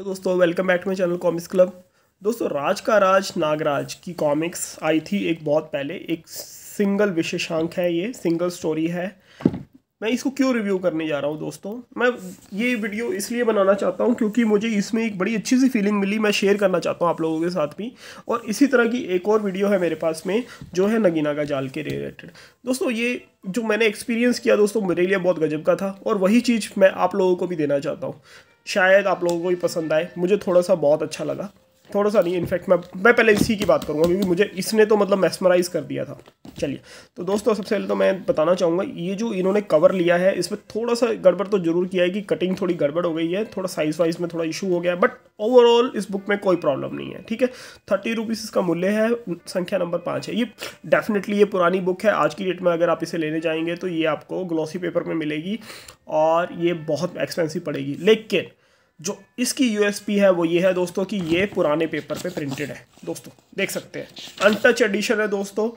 तो दोस्तों welcome back to my channel comics club दोस्तों राज का राज नागराज की कॉमिक्स आई थी एक बहुत पहले एक सिंगल विशेषांक है ये सिंगल स्टोरी है मैं इसको क्यों रिव्यू करने जा रहा हूँ दोस्तों मैं ये वीडियो इसलिए बनाना चाहता हूँ क्योंकि मुझे इसमें एक बड़ी अच्छी सी फीलिंग मिली मैं शेयर करना चाहता हूँ आप लोगों के साथ भी और इसी तरह की एक और वीडियो है मेरे पास में जो है नगीना का जाल के रिलेटेड दोस्तों ये जो मैंने एक्सपीरियंस किया दोस्तों मेरे लिए बहुत गजब का था और वही चीज़ मैं आप लोगों को भी देना चाहता हूँ शायद आप लोगों को ही पसंद आए मुझे थोड़ा सा बहुत अच्छा लगा थोड़ा सा नहीं इनफैक्ट मैं मैं पहले इसी की बात करूँगा क्योंकि मुझे इसने तो मतलब मैसमराइज कर दिया था चलिए तो दोस्तों सबसे पहले तो मैं बताना चाहूँगा ये जो इन्होंने कवर लिया है इसमें थोड़ा सा गड़बड़ तो जरूर किया है कि कटिंग थोड़ी गड़बड़ हो गई है थोड़ा साइज वाइज में थोड़ा इशू हो गया है बट ओवरऑल इस बुक में कोई प्रॉब्लम नहीं है ठीक है थर्टी रुपीज़ इसका मूल्य है संख्या नंबर पाँच है ये डेफिनेटली ये पुरानी बुक है आज की डेट में अगर आप इसे लेने जाएंगे तो ये आपको ग्लॉसी पेपर में मिलेगी और ये बहुत एक्सपेंसिव पड़ेगी लेकिन जो इसकी यूएसपी है वो ये है दोस्तों कि ये पुराने पेपर पे प्रिंटेड है दोस्तों देख सकते हैं अनटच एडिशन है दोस्तों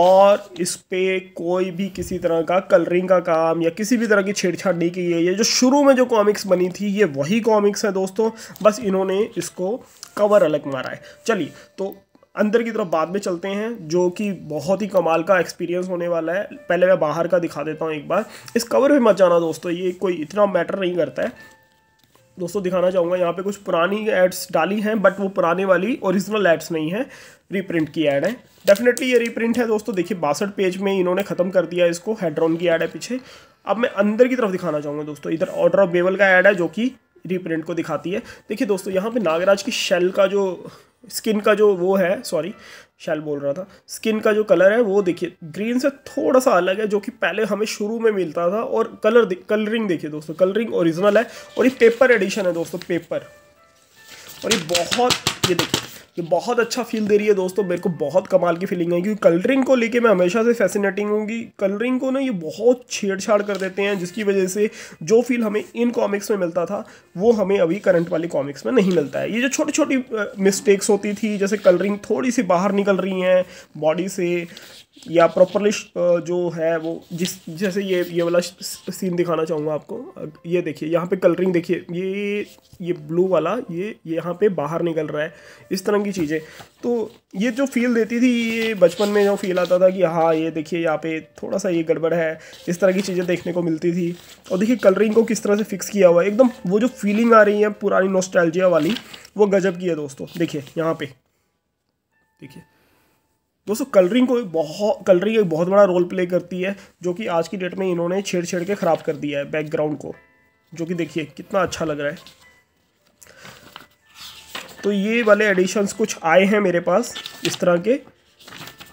और इस पर कोई भी किसी तरह का कलरिंग का काम या किसी भी तरह की छेड़छाड़ नहीं की गई है जो शुरू में जो कॉमिक्स बनी थी ये वही कॉमिक्स है दोस्तों बस इन्होंने इसको कवर अलग मारा है चलिए तो अंदर की तरफ बाद में चलते हैं जो कि बहुत ही कमाल का एक्सपीरियंस होने वाला है पहले मैं बाहर का दिखा देता हूँ एक बार इस कवर पे मत जाना दोस्तों ये कोई इतना मैटर नहीं करता है दोस्तों दिखाना चाहूँगा यहाँ पे कुछ पुरानी एड्स डाली हैं बट वो पुराने वाली ओरिजिनल एड्स नहीं है रीप्रिंट की एड है डेफिनेटली ये रीप्रिंट है दोस्तों देखिए बासठ पेज में इन्होंने ख़त्म कर दिया इसको हेड्रॉन की एड है पीछे अब मैं अंदर की तरफ दिखाना चाहूँगा दोस्तों इधर ऑर्डर ऑफ बेवल का ऐड है जो कि रीप्रिंट को दिखाती है देखिए दोस्तों यहाँ पे नागराज की शेल का जो स्किन का जो वो है सॉरी शैल बोल रहा था स्किन का जो कलर है वो देखिए ग्रीन से थोड़ा सा अलग है जो कि पहले हमें शुरू में मिलता था और कलर दे, कलरिंग देखिए दोस्तों कलरिंग ओरिजिनल है और ये पेपर एडिशन है दोस्तों पेपर और ये बहुत ये देखिए ये बहुत अच्छा फील दे रही है दोस्तों मेरे को बहुत कमाल की फीलिंग है क्योंकि कलरिंग को लेके मैं हमेशा से फैसिनेटिंग होंगी कलरिंग को ना ये बहुत छेड़छाड़ कर देते हैं जिसकी वजह से जो फील हमें इन कॉमिक्स में मिलता था वो हमें अभी करंट वाली कॉमिक्स में नहीं मिलता है ये जो छोटी छोटी मिस्टेक्स होती थी जैसे कलरिंग थोड़ी सी बाहर निकल रही हैं बॉडी से या प्रॉपरली जो है वो जिस जैसे ये ये वाला सीन दिखाना चाहूँगा आपको ये देखिए यहाँ पे कलरिंग देखिए ये ये ब्लू वाला ये यहाँ पे बाहर निकल रहा है इस तरह की चीज़ें तो ये जो फील देती थी ये बचपन में जो फील आता था कि हाँ ये देखिए यहाँ पे थोड़ा सा ये गड़बड़ है इस तरह की चीज़ें देखने को मिलती थी और देखिए कलरिंग को किस तरह से फिक्स किया हुआ है एकदम वो जो फीलिंग आ रही है पुरानी नोस्टैल्जिया वाली वो गजब की है दोस्तों देखिए यहाँ पे देखिए दोस्तों कलरिंग को बहुत कलरिंग एक बहुत बड़ा रोल प्ले करती है जो कि आज की डेट में इन्होंने छेड़ छेड़ के ख़राब कर दिया है बैकग्राउंड को जो कि देखिए कितना अच्छा लग रहा है तो ये वाले एडिशंस कुछ आए हैं मेरे पास इस तरह के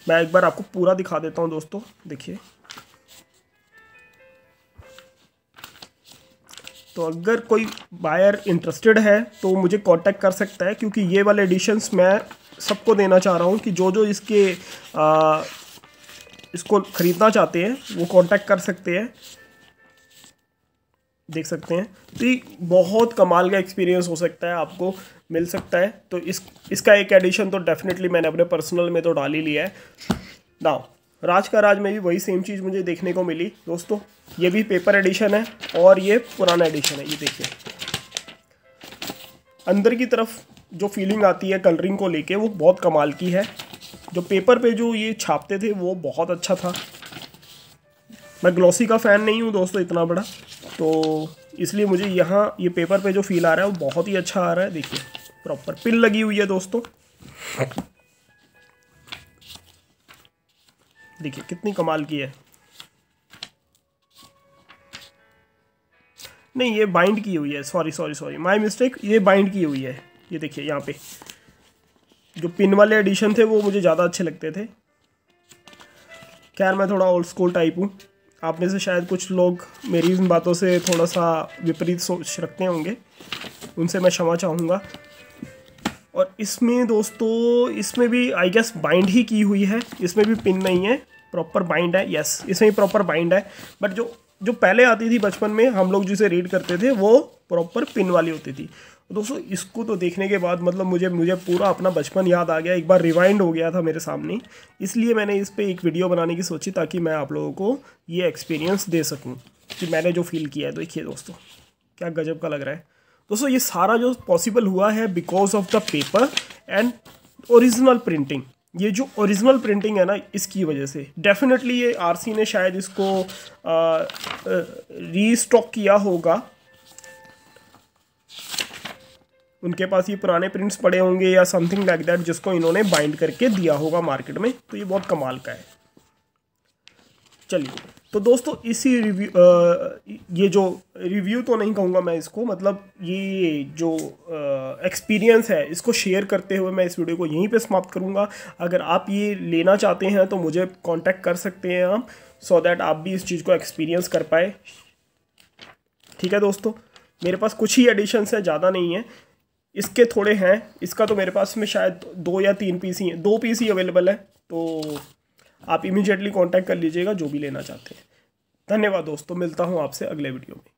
मैं एक बार आपको पूरा दिखा देता हूँ दोस्तों देखिए तो अगर कोई बायर इंटरेस्टेड है तो मुझे कांटेक्ट कर सकता है क्योंकि ये वाले एडिशंस मैं सबको देना चाह रहा हूँ कि जो जो इसके आ, इसको ख़रीदना चाहते हैं वो कांटेक्ट कर सकते हैं देख सकते हैं तो ये बहुत कमाल का एक्सपीरियंस हो सकता है आपको मिल सकता है तो इस इसका एक एडिशन तो डेफिनेटली मैंने अपने पर्सनल में तो डाल ही लिया है ना राज का राज में भी वही सेम चीज़ मुझे देखने को मिली दोस्तों ये भी पेपर एडिशन है और ये पुराना एडिशन है ये देखिए अंदर की तरफ जो फीलिंग आती है कलरिंग को लेके वो बहुत कमाल की है जो पेपर पे जो ये छापते थे वो बहुत अच्छा था मैं ग्लॉसी का फ़ैन नहीं हूँ दोस्तों इतना बड़ा तो इसलिए मुझे यहाँ ये पेपर पे जो फील आ रहा है वो बहुत ही अच्छा आ रहा है देखिए प्रॉपर पिन लगी हुई है दोस्तों देखिए कितनी कमाल की है नहीं ये बाइंड की हुई है sorry sorry sorry my mistake ये बाइंड की हुई है ये देखिए यहाँ पे जो पिन वाले एडिशन थे वो मुझे ज़्यादा अच्छे लगते थे खैर मैं थोड़ा ओल्ड स्कूल टाइप हूँ आप में से शायद कुछ लोग मेरी इन बातों से थोड़ा सा विपरीत सोच रखते होंगे उनसे मैं क्षमा चाहूँगा और इसमें दोस्तों इसमें भी आई गेस बाइंड ही की हुई है इसमें भी पिन नहीं है प्रॉपर बाइंड है यस इसमें ही प्रॉपर बाइंड है बट जो जो पहले आती थी बचपन में हम लोग जिसे रीड करते थे वो प्रॉपर पिन वाली होती थी दोस्तों इसको तो देखने के बाद मतलब मुझे मुझे पूरा अपना बचपन याद आ गया एक बार रिवाइंड हो गया था मेरे सामने इसलिए मैंने इस पर एक वीडियो बनाने की सोची ताकि मैं आप लोगों को ये एक्सपीरियंस दे सकूँ कि मैंने जो फील किया है देखिए दोस्तों क्या गजब का लग रहा है दोस्तों ये सारा जो पॉसिबल हुआ है because of the paper and original printing ये जो ओरिजिनल प्रिंटिंग है ना इसकी वजह से डेफिनेटली ये आरसी ने शायद इसको रीस्टॉक किया होगा उनके पास ये पुराने प्रिंट्स पड़े होंगे या समथिंग लाइक दैट जिसको इन्होंने बाइंड करके दिया होगा मार्केट में तो ये बहुत कमाल का है चलिए तो दोस्तों इसी रिव्यू ये जो रिव्यू तो नहीं कहूँगा मैं इसको मतलब ये जो एक्सपीरियंस है इसको शेयर करते हुए मैं इस वीडियो को यहीं पे समाप्त करूँगा अगर आप ये लेना चाहते हैं तो मुझे कांटेक्ट कर सकते हैं आप सो दैट आप भी इस चीज़ को एक्सपीरियंस कर पाए ठीक है दोस्तों मेरे पास कुछ ही एडिशन्स हैं ज़्यादा नहीं है इसके थोड़े हैं इसका तो मेरे पास में शायद दो या तीन पीस ही हैं दो पीस ही अवेलेबल है तो आप इमीजिएटली कॉन्टैक्ट कर लीजिएगा जो भी लेना चाहते हैं धन्यवाद दोस्तों मिलता हूँ आपसे अगले वीडियो में